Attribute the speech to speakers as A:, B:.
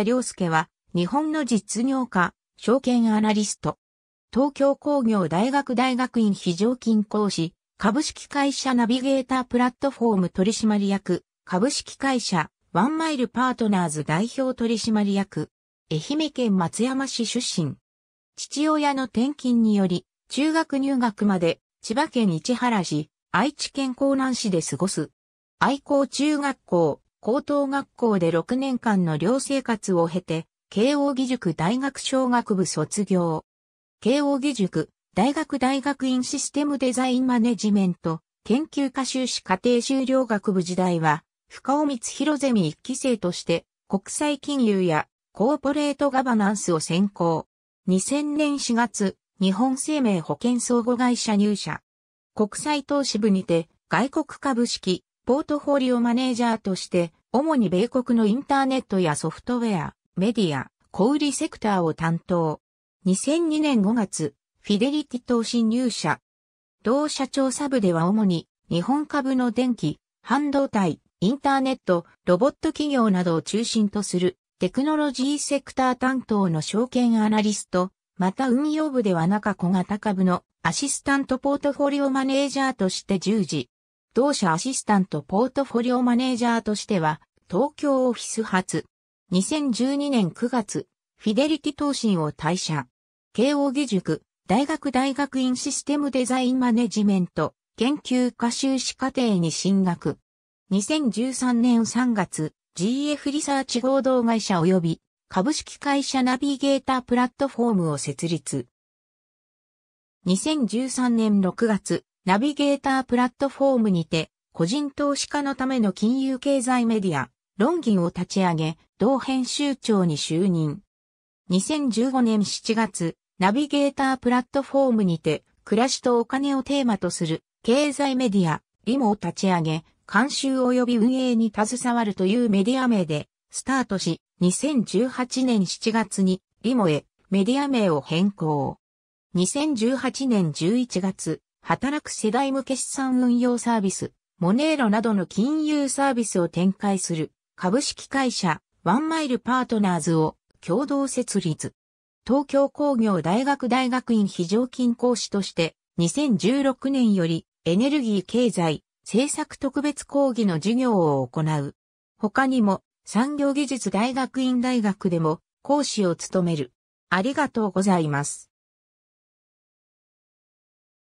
A: 良介は、日本の実業家、証券アナリスト。東京工業大学大学院非常勤講師、株式会社ナビゲータープラットフォーム取締役、株式会社、ワンマイルパートナーズ代表取締役、愛媛県松山市出身。父親の転勤により、中学入学まで、千葉県市原市、愛知県江南市で過ごす。愛好中学校、高等学校で6年間の寮生活を経て、慶応義塾大学小学部卒業。慶応義塾大学大学院システムデザインマネジメント研究科修士課程修了学部時代は、深尾光弘ゼミ1期生として国際金融やコーポレートガバナンスを専攻。2000年4月、日本生命保険相互会社入社。国際投資部にて外国株式、ポートフォリオマネージャーとして、主に米国のインターネットやソフトウェア、メディア、小売セクターを担当。2002年5月、フィデリティ投資入社。同社長サブでは主に日本株の電気、半導体、インターネット、ロボット企業などを中心とするテクノロジーセクター担当の証券アナリスト、また運用部では中小型株のアシスタントポートフォリオマネージャーとして従事。同社アシスタントポートフォリオマネージャーとしては、東京オフィス発。2012年9月、フィデリティ投信を退社。慶応義塾、大学大学院システムデザインマネジメント、研究科修士課程に進学。2013年3月、GF リサーチ合同会社及び株式会社ナビゲータープラットフォームを設立。2013年6月、ナビゲータープラットフォームにて、個人投資家のための金融経済メディア、論議を立ち上げ、同編集長に就任。2015年7月、ナビゲータープラットフォームにて、暮らしとお金をテーマとする経済メディア、リモを立ち上げ、監修及び運営に携わるというメディア名でスタートし、2018年7月にリモへメディア名を変更。2018年11月、働く世代向け資産運用サービス、モネーロなどの金融サービスを展開する株式会社ワンマイルパートナーズを共同設立。東京工業大学大学院非常勤講師として2016年よりエネルギー経済政策特別講義の授業を行う。他にも産業技術大学院大学でも講師を務める。ありがとうございます。